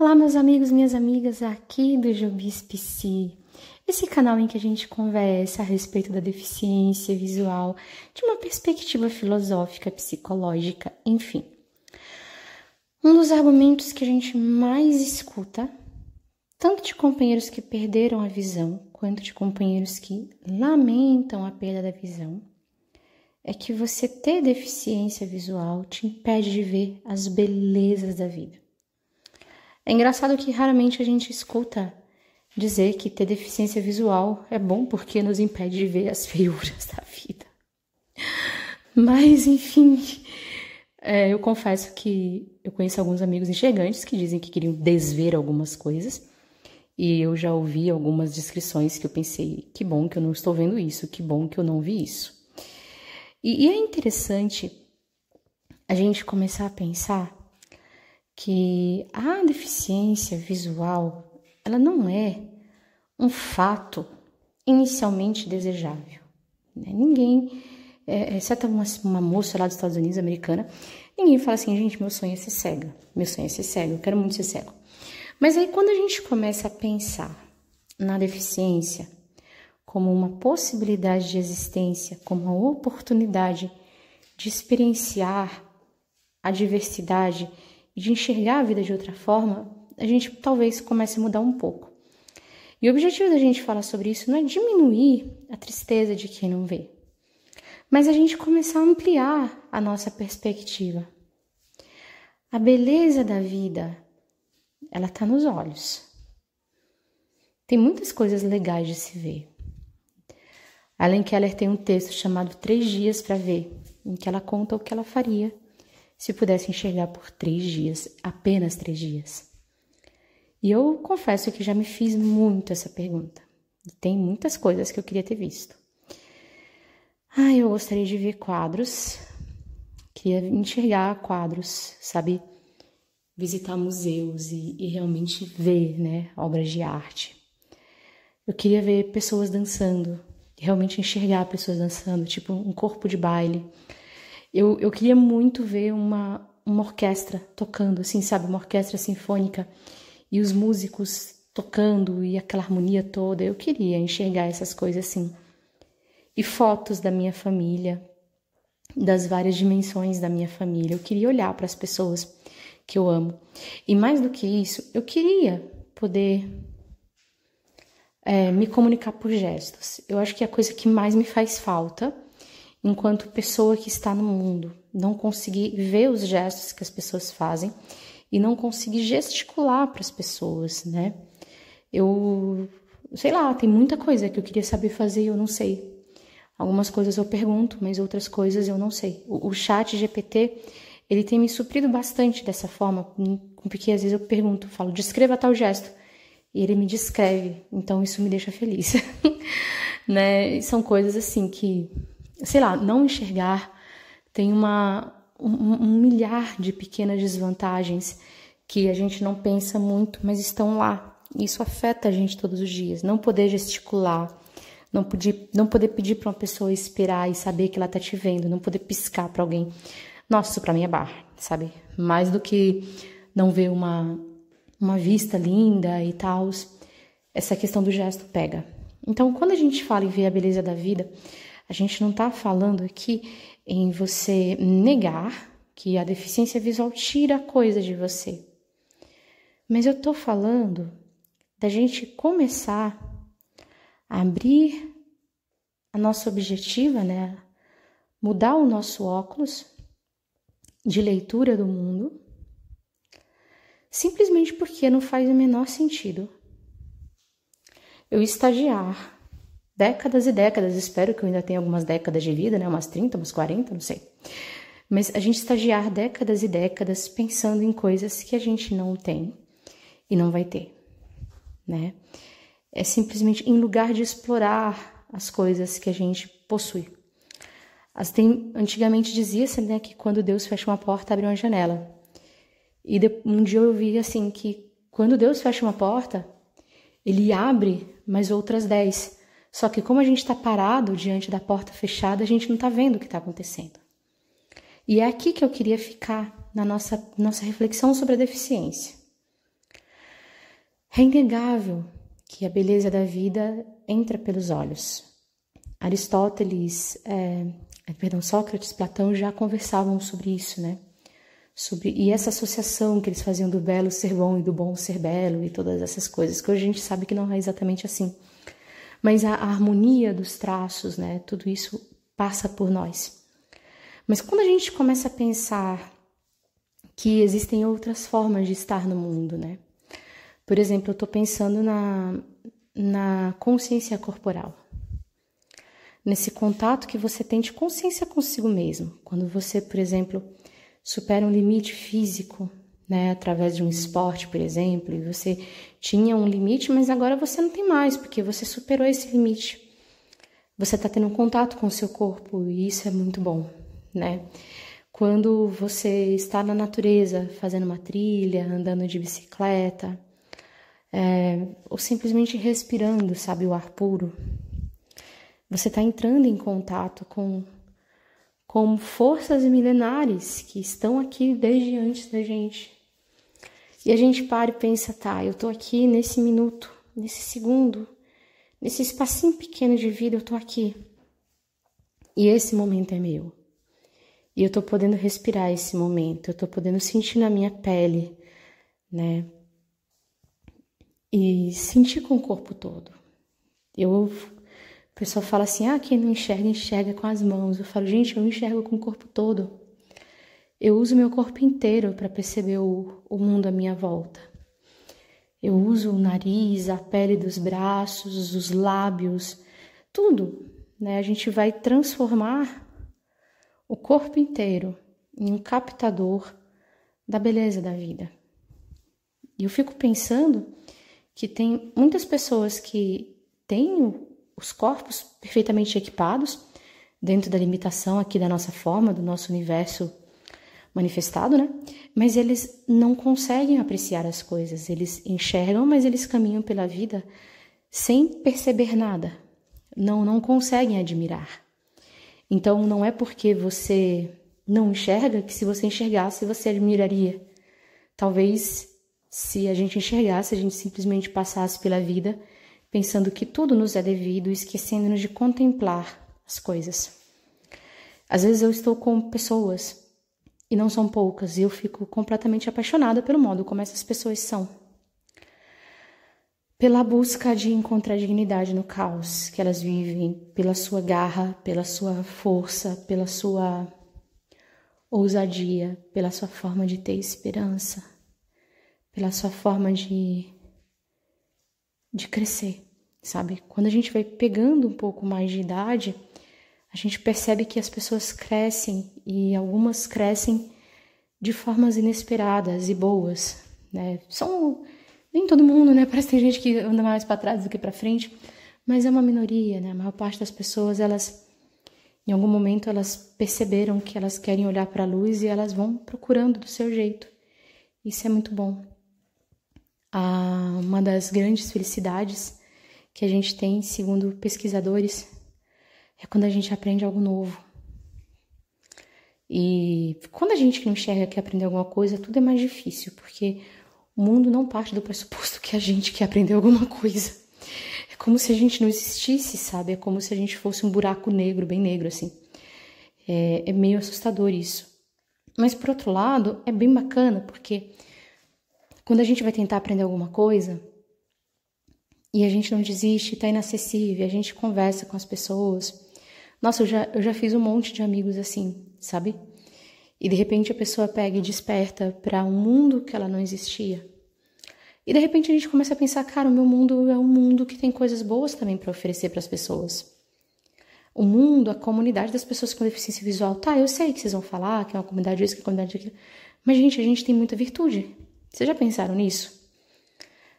Olá, meus amigos, minhas amigas, aqui do Jobis PC, esse canal em que a gente conversa a respeito da deficiência visual de uma perspectiva filosófica, psicológica, enfim. Um dos argumentos que a gente mais escuta, tanto de companheiros que perderam a visão, quanto de companheiros que lamentam a perda da visão, é que você ter deficiência visual te impede de ver as belezas da vida. É engraçado que raramente a gente escuta dizer que ter deficiência visual é bom porque nos impede de ver as feiuras da vida. Mas, enfim, é, eu confesso que eu conheço alguns amigos enxergantes que dizem que queriam desver algumas coisas. E eu já ouvi algumas descrições que eu pensei: que bom que eu não estou vendo isso, que bom que eu não vi isso. E, e é interessante a gente começar a pensar que a deficiência visual ela não é um fato inicialmente desejável. Né? Ninguém, é, é, exceto uma, uma moça lá dos Estados Unidos, americana, ninguém fala assim, gente, meu sonho é ser cega, meu sonho é ser cego, eu quero muito ser cego. Mas aí quando a gente começa a pensar na deficiência como uma possibilidade de existência, como uma oportunidade de experienciar a diversidade de enxergar a vida de outra forma, a gente talvez comece a mudar um pouco. E o objetivo da gente falar sobre isso não é diminuir a tristeza de quem não vê, mas a gente começar a ampliar a nossa perspectiva. A beleza da vida, ela está nos olhos. Tem muitas coisas legais de se ver. Allen Keller tem um texto chamado Três Dias para Ver, em que ela conta o que ela faria se pudesse enxergar por três dias, apenas três dias? E eu confesso que já me fiz muito essa pergunta. E tem muitas coisas que eu queria ter visto. Ah, eu gostaria de ver quadros, queria enxergar quadros, sabe? Visitar museus e, e realmente ver, né, obras de arte. Eu queria ver pessoas dançando, realmente enxergar pessoas dançando, tipo um corpo de baile eu, eu queria muito ver uma, uma orquestra tocando, assim, sabe? Uma orquestra sinfônica e os músicos tocando e aquela harmonia toda. Eu queria enxergar essas coisas assim. E fotos da minha família, das várias dimensões da minha família. Eu queria olhar para as pessoas que eu amo. E mais do que isso, eu queria poder é, me comunicar por gestos. Eu acho que é a coisa que mais me faz falta enquanto pessoa que está no mundo, não conseguir ver os gestos que as pessoas fazem e não conseguir gesticular para as pessoas, né? Eu sei lá, tem muita coisa que eu queria saber fazer e eu não sei. Algumas coisas eu pergunto, mas outras coisas eu não sei. O, o chat GPT, ele tem me suprido bastante dessa forma, hum, porque às vezes eu pergunto, falo, descreva tal gesto, e ele me descreve. Então isso me deixa feliz. né? são coisas assim que sei lá, não enxergar tem uma, um, um milhar de pequenas desvantagens que a gente não pensa muito, mas estão lá. Isso afeta a gente todos os dias. Não poder gesticular, não poder, não poder pedir para uma pessoa esperar e saber que ela tá te vendo, não poder piscar para alguém. Nossa, isso para mim é bar, sabe? Mais do que não ver uma, uma vista linda e tal, essa questão do gesto pega. Então, quando a gente fala em ver a beleza da vida, a gente não está falando aqui em você negar que a deficiência visual tira coisa de você. Mas eu estou falando da gente começar a abrir a nossa objetiva, né? Mudar o nosso óculos de leitura do mundo, simplesmente porque não faz o menor sentido eu estagiar décadas e décadas. Espero que eu ainda tenha algumas décadas de vida, né? Umas 30, umas 40, não sei. Mas a gente estagiar décadas e décadas pensando em coisas que a gente não tem e não vai ter, né? É simplesmente em lugar de explorar as coisas que a gente possui. Tem, antigamente dizia-se né, que quando Deus fecha uma porta, abre uma janela. E de, um dia eu vi assim que quando Deus fecha uma porta, ele abre mais outras dez. Só que como a gente está parado diante da porta fechada, a gente não está vendo o que está acontecendo. E é aqui que eu queria ficar na nossa, nossa reflexão sobre a deficiência. É inegável que a beleza da vida entra pelos olhos. Aristóteles, é, é, perdão, Sócrates, Platão já conversavam sobre isso, né? Sobre, e essa associação que eles faziam do belo ser bom e do bom ser belo e todas essas coisas, que hoje a gente sabe que não é exatamente assim mas a, harmonia dos traços, né? Tudo isso passa por nós. Mas quando a gente começa a pensar que existem outras formas de estar no mundo, né? Por exemplo, eu estou pensando na, na consciência corporal, nesse contato que você tem de consciência consigo mesmo. Quando você, por exemplo, supera um limite físico, né, através de um esporte, por exemplo, e você tinha um limite, mas agora você não tem mais, porque você superou esse limite. Você está tendo um contato com o seu corpo e isso é muito bom, né? Quando você está na natureza, fazendo uma trilha, andando de bicicleta, é, ou simplesmente respirando, sabe, o ar puro, você está entrando em contato com com forças milenares que estão aqui desde antes da gente, e a gente para e pensa, tá, eu tô aqui nesse minuto, nesse segundo, nesse espacinho pequeno de vida, eu tô aqui. E esse momento é meu. E eu tô podendo respirar esse momento, eu tô podendo sentir na minha pele, né? E sentir com o corpo todo. Eu o pessoal fala assim: ah, quem não enxerga, enxerga com as mãos. Eu falo, gente, eu enxergo com o corpo todo. Eu uso meu corpo inteiro para perceber o, o mundo à minha volta. Eu uso o nariz, a pele dos braços, os lábios, tudo. Né? A gente vai transformar o corpo inteiro em um captador da beleza da vida. E eu fico pensando que tem muitas pessoas que têm os corpos perfeitamente equipados, dentro da limitação aqui da nossa forma, do nosso universo manifestado, né? Mas eles não conseguem apreciar as coisas, eles enxergam, mas eles caminham pela vida sem perceber nada. Não não conseguem admirar. Então não é porque você não enxerga que se você enxergasse você admiraria. Talvez se a gente enxergasse, a gente simplesmente passasse pela vida pensando que tudo nos é devido, esquecendo-nos de contemplar as coisas. Às vezes eu estou com pessoas e não são poucas, e eu fico completamente apaixonada pelo modo como essas pessoas são. Pela busca de encontrar dignidade no caos que elas vivem, pela sua garra, pela sua força, pela sua ousadia, pela sua forma de ter esperança, pela sua forma de, de crescer, sabe? Quando a gente vai pegando um pouco mais de idade, gente percebe que as pessoas crescem e algumas crescem de formas inesperadas e boas, né? São nem todo mundo, né? Parece que tem gente que anda mais para trás do que para frente, mas é uma minoria, né? A maior parte das pessoas, elas em algum momento elas perceberam que elas querem olhar para a luz e elas vão procurando do seu jeito. Isso é muito bom. Ah, uma das grandes felicidades que a gente tem, segundo pesquisadores, é quando a gente aprende algo novo. E quando a gente não enxerga que aprender alguma coisa, tudo é mais difícil, porque o mundo não parte do pressuposto que a gente quer aprender alguma coisa. É como se a gente não existisse, sabe? É como se a gente fosse um buraco negro, bem negro, assim. É, é meio assustador isso. Mas, por outro lado, é bem bacana, porque quando a gente vai tentar aprender alguma coisa e a gente não desiste, tá inacessível, a gente conversa com as pessoas nossa, eu já, eu já fiz um monte de amigos assim, sabe? E de repente a pessoa pega e desperta para um mundo que ela não existia. E de repente a gente começa a pensar, cara, o meu mundo é um mundo que tem coisas boas também para oferecer para as pessoas. O mundo, a comunidade das pessoas com deficiência visual, tá, eu sei que vocês vão falar que é uma comunidade isso, que é uma comunidade aquilo, mas gente, a gente tem muita virtude. Vocês já pensaram nisso?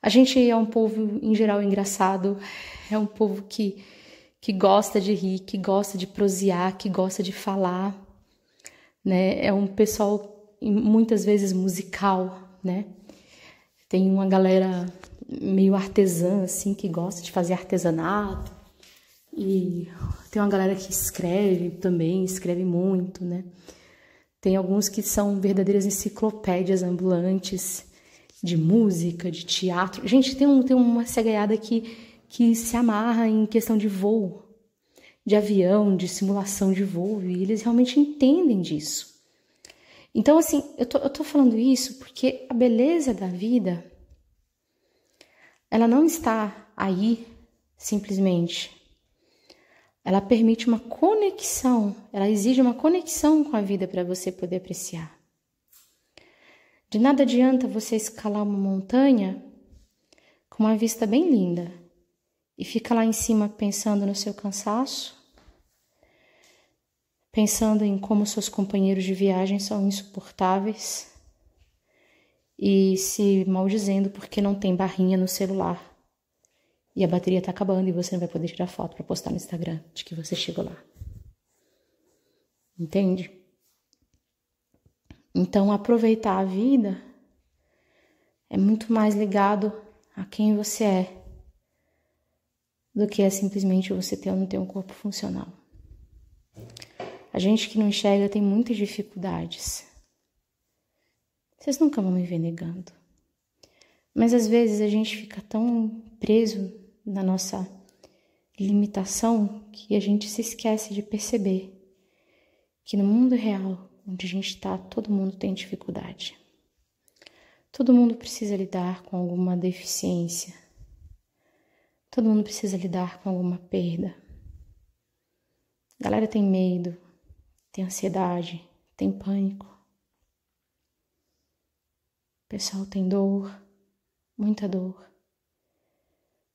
A gente é um povo em geral engraçado, é um povo que que gosta de rir, que gosta de prosear, que gosta de falar, né? É um pessoal muitas vezes musical, né? Tem uma galera meio artesã assim que gosta de fazer artesanato e tem uma galera que escreve também, escreve muito, né? Tem alguns que são verdadeiras enciclopédias ambulantes de música, de teatro. Gente, tem, um, tem uma cegaiada que que se amarra em questão de voo, de avião, de simulação de voo, e eles realmente entendem disso. Então, assim, eu tô, eu tô falando isso porque a beleza da vida, ela não está aí simplesmente. Ela permite uma conexão, ela exige uma conexão com a vida para você poder apreciar. De nada adianta você escalar uma montanha com uma vista bem linda, e fica lá em cima pensando no seu cansaço, pensando em como seus companheiros de viagem são insuportáveis e se maldizendo porque não tem barrinha no celular e a bateria tá acabando e você não vai poder tirar foto para postar no Instagram de que você chegou lá. Entende? Então, aproveitar a vida é muito mais ligado a quem você é do que é simplesmente você ter ou não ter um corpo funcional. A gente que não enxerga tem muitas dificuldades. Vocês nunca vão me ver negando. Mas às vezes a gente fica tão preso na nossa limitação que a gente se esquece de perceber que no mundo real, onde a gente está, todo mundo tem dificuldade. Todo mundo precisa lidar com alguma deficiência, Todo mundo precisa lidar com alguma perda. A galera tem medo, tem ansiedade, tem pânico. O pessoal tem dor, muita dor.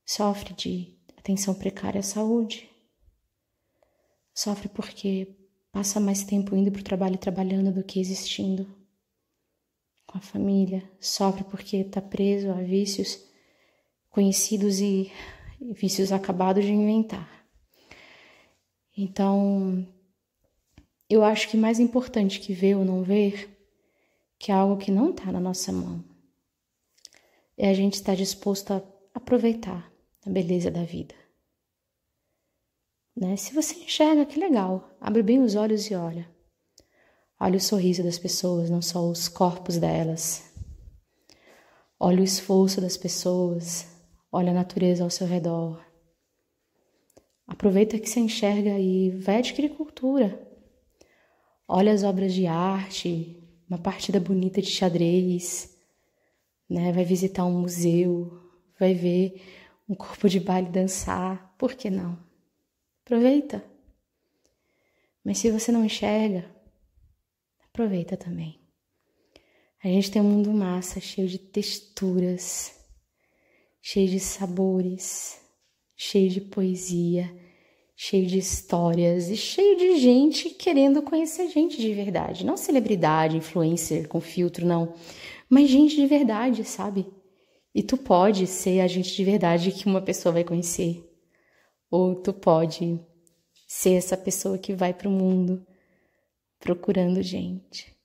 Sofre de atenção precária à saúde. Sofre porque passa mais tempo indo para o trabalho e trabalhando do que existindo com a família, sofre porque está preso a vícios conhecidos e e vícios acabados de inventar. Então, eu acho que mais importante que ver ou não ver, que é algo que não está na nossa mão, é a gente estar tá disposto a aproveitar a beleza da vida. Né? Se você enxerga, que legal, abre bem os olhos e olha. Olha o sorriso das pessoas, não só os corpos delas. Olha o esforço das pessoas, olha a natureza ao seu redor. Aproveita que se enxerga e vai adquirir cultura. Olha as obras de arte, uma partida bonita de xadrez, né? Vai visitar um museu, vai ver um corpo de baile dançar, por que não? Aproveita. Mas se você não enxerga, aproveita também. A gente tem um mundo massa, cheio de texturas, cheio de sabores, cheio de poesia, cheio de histórias e cheio de gente querendo conhecer gente de verdade. Não celebridade, influencer com filtro, não. Mas gente de verdade, sabe? E tu pode ser a gente de verdade que uma pessoa vai conhecer. Ou tu pode ser essa pessoa que vai para o mundo procurando gente.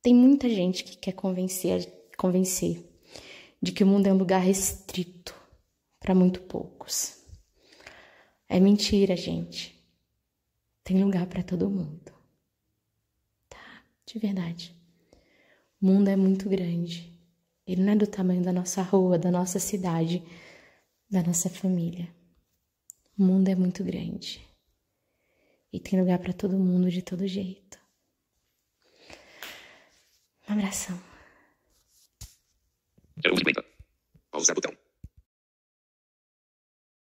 Tem muita gente que quer convencer, convencer de que o mundo é um lugar restrito para muito poucos. É mentira, gente. Tem lugar para todo mundo. Tá? De verdade. O mundo é muito grande. Ele não é do tamanho da nossa rua, da nossa cidade, da nossa família. O mundo é muito grande. E tem lugar para todo mundo de todo jeito. Um abração. Ao Pausar botão.